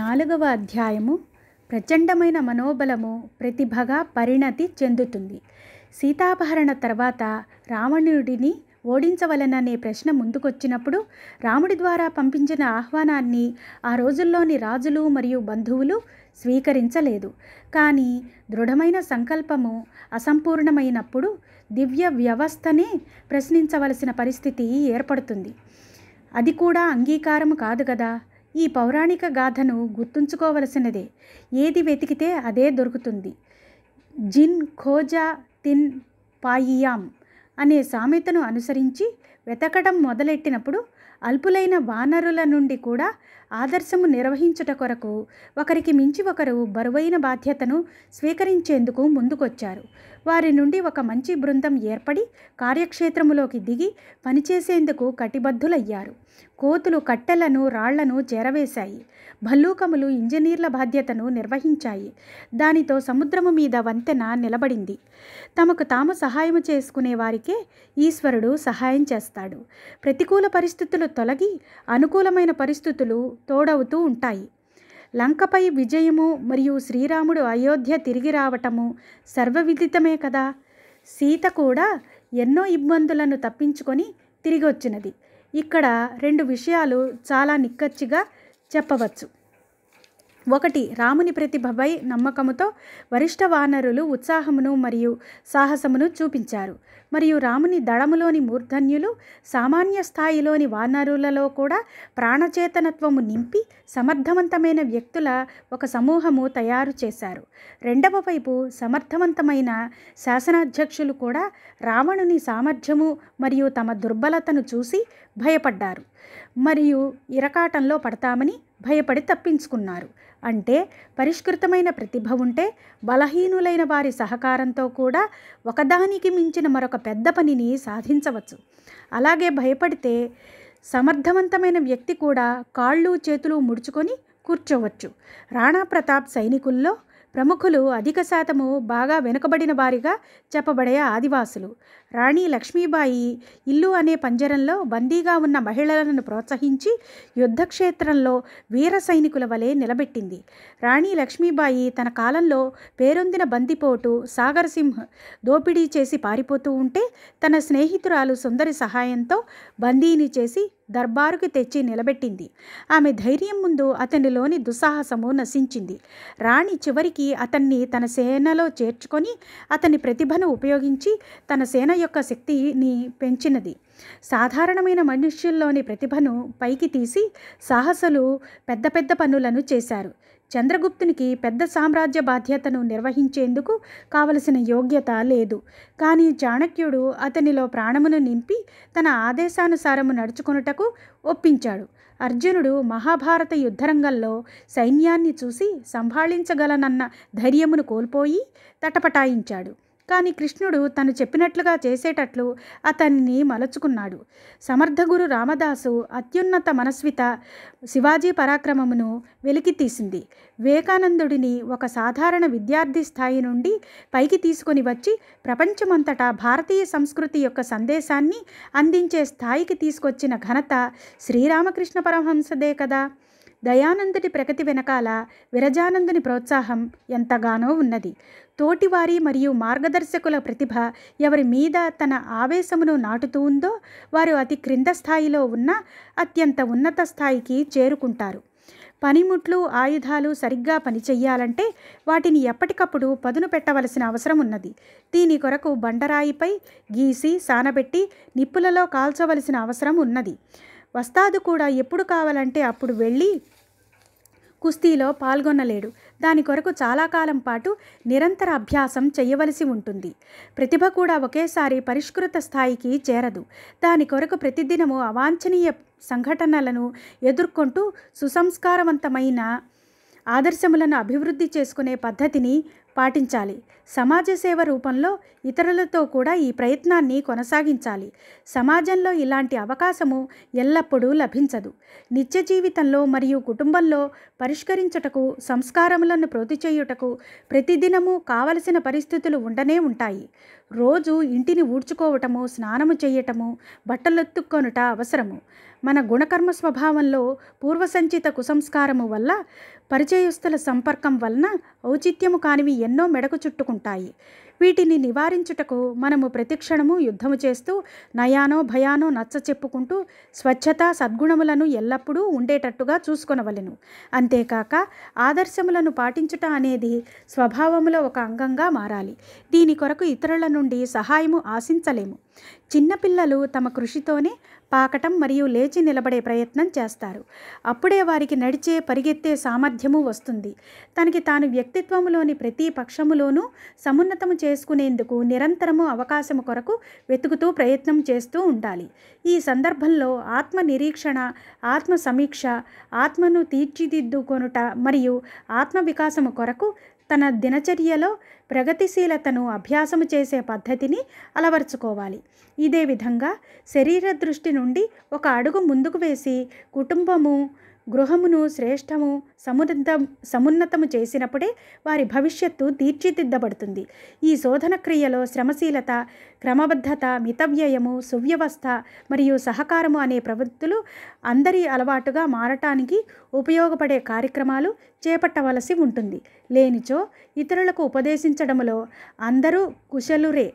నాలుగవ అధ్యాయము ప్రచండమైన మనోబలము ప్రతిభగా పరిణతి చెందుతుంది సీతాపహరణ తర్వాత రావణుడిని ఓడించవలననే ప్రశ్న ముందుకొచ్చినప్పుడు రాముడి ద్వారా పంపించిన ఆహ్వానాన్ని ఆ రోజుల్లోని రాజులు మరియు బంధువులు స్వీకరించలేదు కానీ దృఢమైన సంకల్పము అసంపూర్ణమైనప్పుడు దివ్య వ్యవస్థనే ప్రశ్నించవలసిన పరిస్థితి ఏర్పడుతుంది అది కూడా అంగీకారం కాదు కదా ఈ పౌరాణిక గాథను గుర్తుంచుకోవలసినదే ఏది వెతికితే అదే దొరుకుతుంది జిన్ ఖోజా తిన్ పాయియామ్ అనే సామెతను అనుసరించి వెతకడం మొదలెట్టినప్పుడు అల్పులైన వానరుల నుండి కూడా ఆదర్శము నిర్వహించుట కొరకు ఒకరికి మించి ఒకరు బరువైన బాధ్యతను స్వీకరించేందుకు ముందుకొచ్చారు వారి నుండి ఒక మంచి బృందం ఏర్పడి కార్యక్షేత్రములోకి దిగి పనిచేసేందుకు కటిబద్ధులయ్యారు కోతులు కట్టెలను రాళ్లను చేరవేశాయి భల్లూకములు ఇంజనీర్ల బాధ్యతను నిర్వహించాయి దానితో సముద్రము మీద వంతెన నిలబడింది తమకు తాము సహాయం చేసుకునే వారికే ఈశ్వరుడు సహాయం చేస్తాడు ప్రతికూల పరిస్థితులు తొలగి అనుకూలమైన పరిస్థితులు తోడవుతూ ఉంటాయి లంకపై విజయము మరియు శ్రీరాముడు అయోధ్య తిరిగి రావటము సర్వవిదితమే కదా సీత కూడా ఎన్నో ఇబ్బందులను తప్పించుకొని తిరిగొచ్చినది ఇక్కడ రెండు విషయాలు చాలా నిక్కచ్చిగా చెప్పవచ్చు ఒకటి రాముని ప్రతిభపై నమ్మకముతో వరిష్ట వానరులు ఉత్సాహమును మరియు సాహసమును చూపించారు మరియు రాముని దళములోని మూర్ధన్యులు సామాన్య స్థాయిలోని వానరులలో కూడా ప్రాణచేతనత్వము నింపి సమర్థవంతమైన వ్యక్తుల ఒక సమూహము తయారు చేశారు రెండవ వైపు సమర్థవంతమైన శాసనాధ్యక్షులు కూడా రావణుని సామర్థ్యము మరియు తమ దుర్బలతను చూసి భయపడ్డారు మరియు ఇరకాటంలో పడతామని భయపడి తప్పించుకున్నారు అంటే పరిష్కృతమైన ప్రతిభ ఉంటే బలహీనులైన వారి సహకారంతో కూడా ఒకదానికి మించిన మరొక పెద్ద పనిని సాధించవచ్చు అలాగే భయపడితే సమర్థవంతమైన వ్యక్తి కూడా కాళ్ళు చేతులు ముడుచుకొని కూర్చోవచ్చు రాణా ప్రతాప్ సైనికుల్లో ప్రముఖులు అధిక శాతము బాగా వెనుకబడిన వారిగా చెప్పబడే ఆదివాసులు రాణి లక్ష్మీబాయి ఇల్లు అనే పంజరంలో బందీగా ఉన్న మహిళలను ప్రోత్సహించి యుద్ధక్షేత్రంలో వీర సైనికుల వలె నిలబెట్టింది రాణి లక్ష్మీబాయి తన కాలంలో పేరొందిన బందిపోటు సాగర్ సింహ్ దోపిడీ చేసి పారిపోతూ ఉంటే తన స్నేహితురాలు సుందరి సహాయంతో బందీని చేసి దర్బారుకు తెచ్చి నిలబెట్టింది ఆమె ధైర్యం ముందు అతనిలోని దుస్సాహసము నశించింది రాణి చివరికి అతన్ని తన సేనలో చేర్చుకొని అతని ప్రతిభను ఉపయోగించి తన సేన యొక్క శక్తిని పెంచినది సాధారణమైన మనుష్యుల్లోని ప్రతిభను పైకి తీసి సాహసులు పెద్ద పెద్ద పనులను చేశారు చంద్రగుప్తునికి పెద్ద సామ్రాజ్య బాధ్యతను నిర్వహించేందుకు కావలసిన యోగ్యత లేదు కానీ చాణక్యుడు అతనిలో ప్రాణమును నింపి తన ఆదేశానుసారము నడుచుకొనుటకు ఒప్పించాడు అర్జునుడు మహాభారత యుద్ధరంగంలో సైన్యాన్ని చూసి సంభాళించగలనన్న ధైర్యమును కోల్పోయి తటపటాయించాడు కానీ కృష్ణుడు తను చెప్పినట్లుగా చేసేటట్లు అతన్ని మలచుకున్నాడు సమర్థగురు రామదాసు అత్యున్నత మనస్విత శివాజీ పరాక్రమమును వెలికితీసింది వివేకానందుడిని ఒక సాధారణ విద్యార్థి స్థాయి నుండి పైకి తీసుకొని వచ్చి ప్రపంచమంతటా భారతీయ సంస్కృతి యొక్క సందేశాన్ని అందించే స్థాయికి తీసుకొచ్చిన ఘనత శ్రీరామకృష్ణ పరమహంసదే కదా దయానందుడి ప్రగతి వెనకాల విరజానందుని ప్రోత్సాహం ఎంతగానో ఉన్నది తోటివారి మరియు మార్గదర్శకుల ప్రతిభ ఎవరి మీద తన ఆవేశమును నాటుతూ ఉందో వారు అతి క్రింద స్థాయిలో ఉన్న అత్యంత ఉన్నత స్థాయికి చేరుకుంటారు పనిముట్లు ఆయుధాలు సరిగ్గా పనిచెయ్యాలంటే వాటిని ఎప్పటికప్పుడు పదును పెట్టవలసిన అవసరం ఉన్నది దీని కొరకు బండరాయిపై గీసి సానబెట్టి నిప్పులలో కాల్చవలసిన అవసరం ఉన్నది వస్తాదు కూడా ఎప్పుడు కావాలంటే అప్పుడు వెళ్ళి కుస్తీలో పాల్గొనలేడు దాని కొరకు చాలా కాలం పాటు నిరంతర అభ్యాసం చేయవలసి ఉంటుంది ప్రతిభ కూడా ఒకేసారి పరిష్కృత స్థాయికి చేరదు దాని కొరకు ప్రతిదినము అవాంఛనీయ సంఘటనలను ఎదుర్కొంటూ సుసంస్కారవంతమైన ఆదర్శములను అభివృద్ధి చేసుకునే పద్ధతిని పాటించాలి సమాజ సేవ రూపంలో ఇతరులతో కూడా ఈ ప్రయత్నాన్ని కొనసాగించాలి సమాజంలో ఇలాంటి అవకాశము ఎల్లప్పుడూ లభించదు నిత్య జీవితంలో మరియు కుటుంబంలో పరిష్కరించుటకు సంస్కారములను ప్రొద్దు చేయుటకు ప్రతిదినము కావలసిన పరిస్థితులు ఉండనే ఉంటాయి రోజు ఇంటిని ఊడ్చుకోవటము స్నానము చేయటము బట్టలొత్తుకొనుట అవసరము మన గుణకర్మ స్వభావంలో పూర్వసంచిత కుసంస్కారము వల్ల పరిచయస్తుల సంపర్కం వలన ఔచిత్యము కానివి ఎన్నో మెడకు చుట్టుకుంటాయి వీటిని నివారించుటకు మనము ప్రతిక్షణము యుద్ధము చేస్తూ నయానో భయానో నచ్చ చెప్పుకుంటూ స్వచ్ఛత సద్గుణములను ఎల్లప్పుడూ ఉండేటట్టుగా చూసుకొనవలెను అంతేకాక ఆదర్శములను పాటించుట అనేది స్వభావములో ఒక అంగంగా మారాలి దీని కొరకు ఇతరుల నుండి సహాయము ఆశించలేము చిన్నపిల్లలు తమ కృషితోనే పాకటం మరియు లేచి నిలబడే ప్రయత్నం చేస్తారు అప్పుడే వారికి నడిచే పరిగెత్తే సామర్థ్యము వస్తుంది తనకి తాను వ్యక్తిత్వంలోని ప్రతి పక్షములోనూ సమున్నతము చేసుకునేందుకు నిరంతరము అవకాశము కొరకు వెతుకుతూ ప్రయత్నం చేస్తూ ఉండాలి ఈ సందర్భంలో ఆత్మ నిరీక్షణ ఆత్మ సమీక్ష ఆత్మను తీర్చిదిద్దుకొనుట మరియు ఆత్మ వికాసము కొరకు తన దినచర్యలో ప్రగతిశీలతను అభ్యాసము చేసే పద్ధతిని అలవర్చుకోవాలి ఇదే విధంగా శరీర దృష్టి నుండి ఒక అడుగు ముందుకు వేసి కుటుంబము గృహమును శ్రేష్టము సమున్నత సమున్నతము చేసినప్పుడే వారి భవిష్యత్తు తీర్చిదిద్దబడుతుంది ఈ శోధన క్రియలో శ్రమశీలత క్రమబద్ధత మితవ్యయము సువ్యవస్థ మరియు సహకారము అనే ప్రవృత్తులు అందరి అలవాటుగా మారటానికి ఉపయోగపడే కార్యక్రమాలు చేపట్టవలసి ఉంటుంది లేనిచో ఇతరులకు ఉపదేశించడంలో అందరూ కుశలురే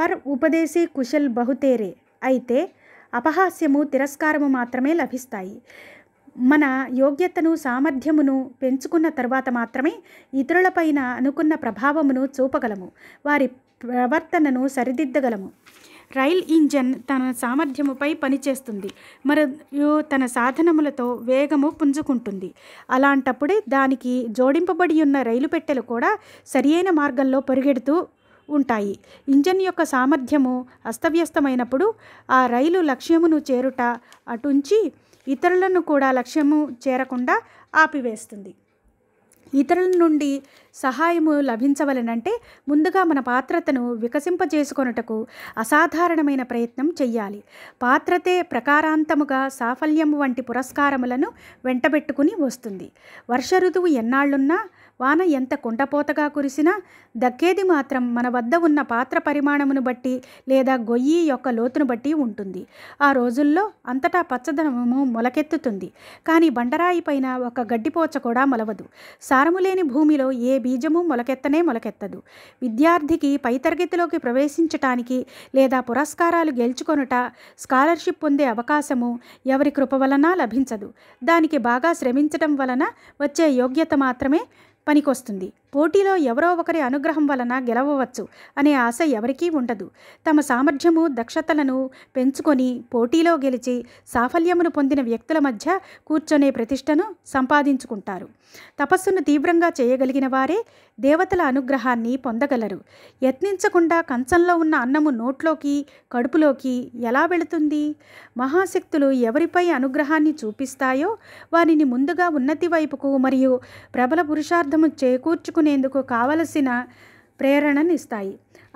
పర్ ఉపదేశి కుశల్ బహుతేరే అయితే అపహాస్యము తిరస్కారము మాత్రమే లభిస్తాయి మన యోగ్యతను సామర్థ్యమును పెంచుకున్న తర్వాత మాత్రమే ఇతరులపైన అనుకున్న ప్రభావమును చూపగలము వారి ప్రవర్తనను సరిదిద్దగలము రైల్ ఇంజన్ తన సామర్థ్యముపై పనిచేస్తుంది మరియు తన సాధనములతో వేగము పుంజుకుంటుంది అలాంటప్పుడే దానికి జోడింపబడి ఉన్న రైలు పెట్టెలు కూడా సరియైన మార్గంలో పరిగెడుతూ ఉంటాయి ఇంజన్ యొక్క సామర్థ్యము అస్తవ్యస్తమైనప్పుడు ఆ రైలు లక్ష్యమును చేరుట అటుంచి ఇతరులను కూడా లక్ష్యము చేరకుండా ఆపివేస్తుంది ఇతరుల నుండి సహాయము లభించవలనంటే ముందుగా మన పాత్రతను వికసింపజేసుకొనుటకు అసాధారణమైన ప్రయత్నం చెయ్యాలి పాత్రతే ప్రకారాంతముగా సాఫల్యము వంటి పురస్కారములను వెంటబెట్టుకుని వస్తుంది వర్ష ఋతువు ఎన్నాళ్ళున్నా వాన ఎంత కుండపోతగా కురిసినా దక్కేది మాత్రం మన వద్ద ఉన్న పాత్ర పరిమాణమును బట్టి లేదా గొయ్యి యొక్క లోతును బట్టి ఉంటుంది ఆ రోజుల్లో అంతటా పచ్చదనము మొలకెత్తుతుంది కానీ బండరాయి పైన ఒక గడ్డిపోచ కూడా మొలవదు సారము లేని భూమిలో ఏ బీజము మొలకెత్తనే మొలకెత్తదు విద్యార్థికి పైతరగతిలోకి ప్రవేశించటానికి లేదా పురస్కారాలు గెలుచుకొనుట స్కాలర్షిప్ పొందే అవకాశము ఎవరి కృప వలన లభించదు దానికి బాగా శ్రమించడం వలన వచ్చే యోగ్యత మాత్రమే పనికొస్తుంది పోటీలో ఎవరో ఒకరి అనుగ్రహం వలన గెలవవచ్చు అనే ఆశ ఎవరికీ ఉండదు తమ సామర్థ్యము దక్షతలను పెంచుకొని పోటీలో గెలిచి సాఫల్యమును పొందిన వ్యక్తుల మధ్య కూర్చొనే ప్రతిష్టను సంపాదించుకుంటారు తపస్సును తీవ్రంగా చేయగలిగిన వారే దేవతల అనుగ్రహాన్ని పొందగలరు యత్నించకుండా కంచంలో ఉన్న అన్నము నోట్లోకి కడుపులోకి ఎలా వెళుతుంది మహాశక్తులు ఎవరిపై అనుగ్రహాన్ని చూపిస్తాయో వారిని ముందుగా ఉన్నతి వైపుకు మరియు ప్రబల పురుషార్థము చేకూర్చుకు చేసుకునేందుకు కావలసిన ఇస్తాయి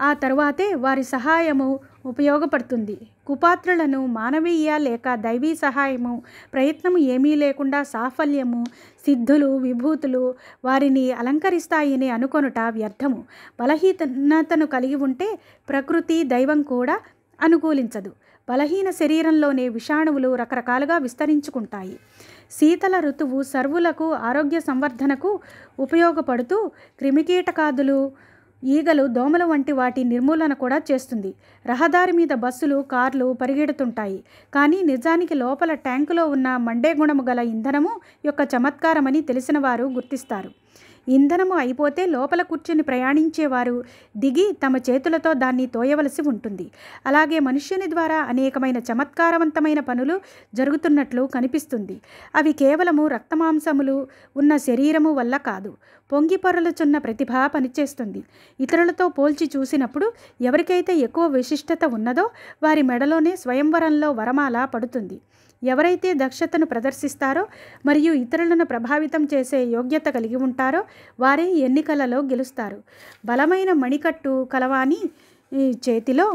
ఆ తర్వాతే వారి సహాయము ఉపయోగపడుతుంది కుపాత్రులను మానవీయ లేక దైవీ సహాయము ప్రయత్నము ఏమీ లేకుండా సాఫల్యము సిద్ధులు విభూతులు వారిని అలంకరిస్తాయని అనుకొనుట వ్యర్థము బలహీనతను కలిగి ఉంటే ప్రకృతి దైవం కూడా అనుకూలించదు బలహీన శరీరంలోనే విషాణువులు రకరకాలుగా విస్తరించుకుంటాయి శీతల ఋతువు సర్వులకు ఆరోగ్య సంవర్ధనకు ఉపయోగపడుతూ క్రిమికీటకాదులు ఈగలు దోమలు వంటి వాటి నిర్మూలన కూడా చేస్తుంది రహదారి మీద బస్సులు కార్లు పరిగెడుతుంటాయి కానీ నిజానికి లోపల ట్యాంకులో ఉన్న మండే గుణము గల ఇంధనము యొక్క చమత్కారమని తెలిసిన వారు గుర్తిస్తారు ఇంధనము అయిపోతే లోపల కూర్చొని ప్రయాణించేవారు దిగి తమ చేతులతో దాన్ని తోయవలసి ఉంటుంది అలాగే మనుష్యుని ద్వారా అనేకమైన చమత్కారవంతమైన పనులు జరుగుతున్నట్లు కనిపిస్తుంది అవి కేవలము రక్తమాంసములు ఉన్న శరీరము వల్ల కాదు పొంగి పొరలుచున్న ప్రతిభ పనిచేస్తుంది ఇతరులతో పోల్చి చూసినప్పుడు ఎవరికైతే ఎక్కువ విశిష్టత ఉన్నదో వారి మెడలోనే స్వయంవరంలో వరమాల పడుతుంది ఎవరైతే దక్షతను ప్రదర్శిస్తారో మరియు ఇతరులను ప్రభావితం చేసే యోగ్యత కలిగి ఉంటారో వారే ఎన్నికలలో గెలుస్తారు బలమైన మణికట్టు కలవాణి చేతిలో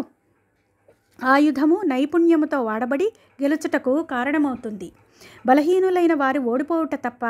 ఆయుధము నైపుణ్యముతో వాడబడి గెలుచుటకు కారణమవుతుంది బలహీనులైన వారు ఓడిపోవుట తప్ప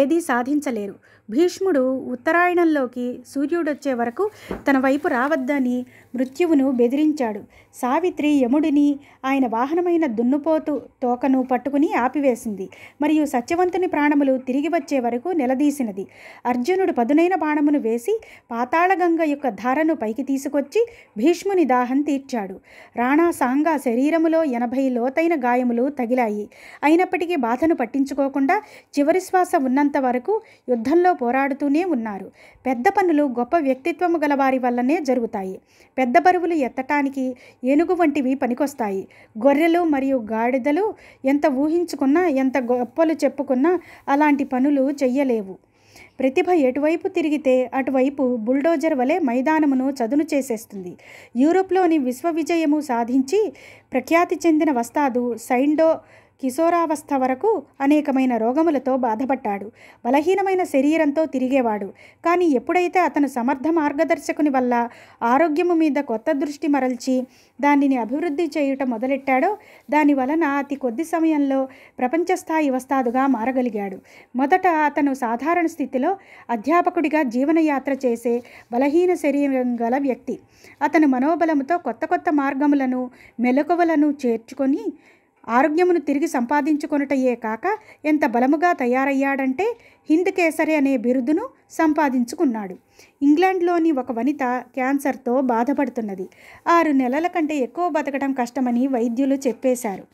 ఏదీ సాధించలేరు భీష్ముడు ఉత్తరాయణంలోకి సూర్యుడొచ్చే వరకు తన వైపు రావద్దని మృత్యువును బెదిరించాడు సావిత్రి యముడిని ఆయన వాహనమైన దున్నుపోతు తోకను పట్టుకుని ఆపివేసింది మరియు సత్యవంతుని ప్రాణములు తిరిగి వచ్చే వరకు నిలదీసినది అర్జునుడు పదునైన బాణమును వేసి పాతాళగంగ యొక్క ధారను పైకి తీసుకొచ్చి భీష్ముని దాహం తీర్చాడు రాణా సాంగా శరీరములో ఎనభై లోతైన గాయములు తగిలాయి అయినప్పటికీ బాధను పట్టించుకోకుండా చివరి శ్వాస ఉన్నంత వరకు యుద్ధంలో పోరాడుతూనే ఉన్నారు పెద్ద పనులు గొప్ప వ్యక్తిత్వము గల వారి వల్లనే జరుగుతాయి పెద్ద బరువులు ఎత్తటానికి ఏనుగు వంటివి పనికొస్తాయి గొర్రెలు మరియు గాడిదలు ఎంత ఊహించుకున్నా ఎంత గొప్పలు చెప్పుకున్నా అలాంటి పనులు చెయ్యలేవు ప్రతిభ ఎటువైపు తిరిగితే అటువైపు బుల్డోజర్ వలె మైదానమును చదును చేసేస్తుంది యూరోప్లోని విశ్వవిజయము సాధించి ప్రఖ్యాతి చెందిన వస్తాదు సైండో కిశోరావస్థ వరకు అనేకమైన రోగములతో బాధపడ్డాడు బలహీనమైన శరీరంతో తిరిగేవాడు కానీ ఎప్పుడైతే అతను సమర్థ మార్గదర్శకుని వల్ల ఆరోగ్యము మీద కొత్త దృష్టి మరల్చి దానిని అభివృద్ధి చేయుట మొదలెట్టాడో దాని వలన అతి కొద్ది సమయంలో ప్రపంచస్థాయి వస్తాదుగా మారగలిగాడు మొదట అతను సాధారణ స్థితిలో అధ్యాపకుడిగా జీవనయాత్ర చేసే బలహీన శరీరం గల వ్యక్తి అతను మనోబలంతో కొత్త కొత్త మార్గములను మెలకువలను చేర్చుకొని ఆరోగ్యమును తిరిగి సంపాదించుకొనుటయే కాక ఎంత బలముగా తయారయ్యాడంటే హిందకేసరి అనే బిరుదును సంపాదించుకున్నాడు ఇంగ్లాండ్లోని ఒక వనిత క్యాన్సర్తో బాధపడుతున్నది ఆరు నెలల కంటే ఎక్కువ బతకడం కష్టమని వైద్యులు చెప్పేశారు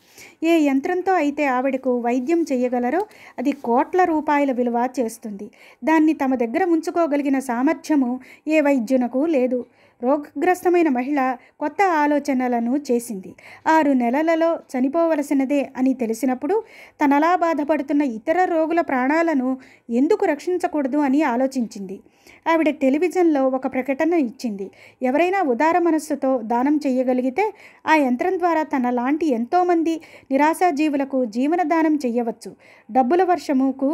ఏ యంత్రంతో అయితే ఆవిడకు వైద్యం చేయగలరో అది కోట్ల రూపాయల విలువ చేస్తుంది దాన్ని తమ దగ్గర ఉంచుకోగలిగిన సామర్థ్యము ఏ వైద్యునకు లేదు రోగగ్రస్తమైన మహిళ కొత్త ఆలోచనలను చేసింది ఆరు నెలలలో చనిపోవలసినదే అని తెలిసినప్పుడు తనలా బాధపడుతున్న ఇతర రోగుల ప్రాణాలను ఎందుకు రక్షించకూడదు అని ఆలోచించింది ఆవిడ టెలివిజన్లో ఒక ప్రకటన ఇచ్చింది ఎవరైనా ఉదార మనస్సుతో దానం చేయగలిగితే ఆ యంత్రం ద్వారా తన లాంటి ఎంతోమంది నిరాశాజీవులకు జీవనదానం చేయవచ్చు డబ్బుల వర్షముకు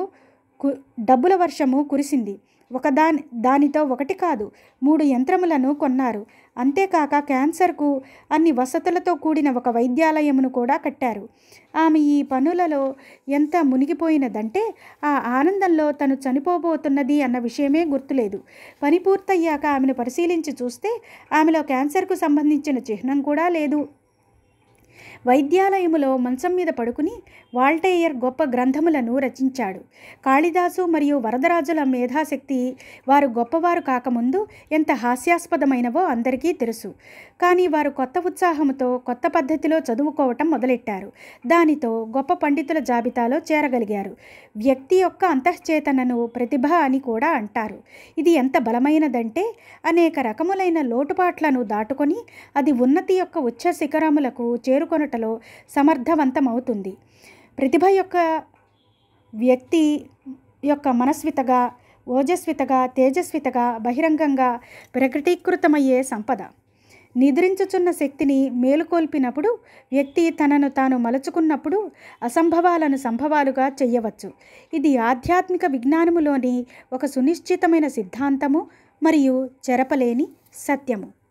డబ్బుల వర్షము కురిసింది ఒకదాని దానితో ఒకటి కాదు మూడు యంత్రములను కొన్నారు అంతేకాక క్యాన్సర్కు అన్ని వసతులతో కూడిన ఒక వైద్యాలయమును కూడా కట్టారు ఆమె ఈ పనులలో ఎంత మునిగిపోయినదంటే ఆ ఆనందంలో తను చనిపోబోతున్నది అన్న విషయమే గుర్తులేదు పని పూర్తయ్యాక ఆమెను పరిశీలించి చూస్తే ఆమెలో క్యాన్సర్కు సంబంధించిన చిహ్నం కూడా లేదు వైద్యాలయములో మంచం మీద పడుకుని వాల్టేయర్ గొప్ప గ్రంథములను రచించాడు కాళిదాసు మరియు వరదరాజుల మేధాశక్తి వారు గొప్పవారు కాకముందు ఎంత హాస్యాస్పదమైనవో అందరికీ తెలుసు కానీ వారు కొత్త ఉత్సాహంతో కొత్త పద్ధతిలో చదువుకోవటం మొదలెట్టారు దానితో గొప్ప పండితుల జాబితాలో చేరగలిగారు వ్యక్తి యొక్క అంతఃచేతనను ప్రతిభ అని కూడా అంటారు ఇది ఎంత బలమైనదంటే అనేక రకములైన లోటుపాట్లను దాటుకొని అది ఉన్నతి యొక్క ఉచ్చ శిఖరములకు చేరుకొనటం చేపట్టలో సమర్థవంతమవుతుంది ప్రతిభ యొక్క వ్యక్తి యొక్క మనస్వితగా ఓజస్వితగా తేజస్వితగా బహిరంగంగా ప్రకటీకృతమయ్యే సంపద నిద్రించుచున్న శక్తిని మేలుకొల్పినప్పుడు వ్యక్తి తనను తాను మలుచుకున్నప్పుడు అసంభవాలను సంభవాలుగా చెయ్యవచ్చు ఇది ఆధ్యాత్మిక విజ్ఞానములోని ఒక సునిశ్చితమైన సిద్ధాంతము మరియు చెరపలేని సత్యము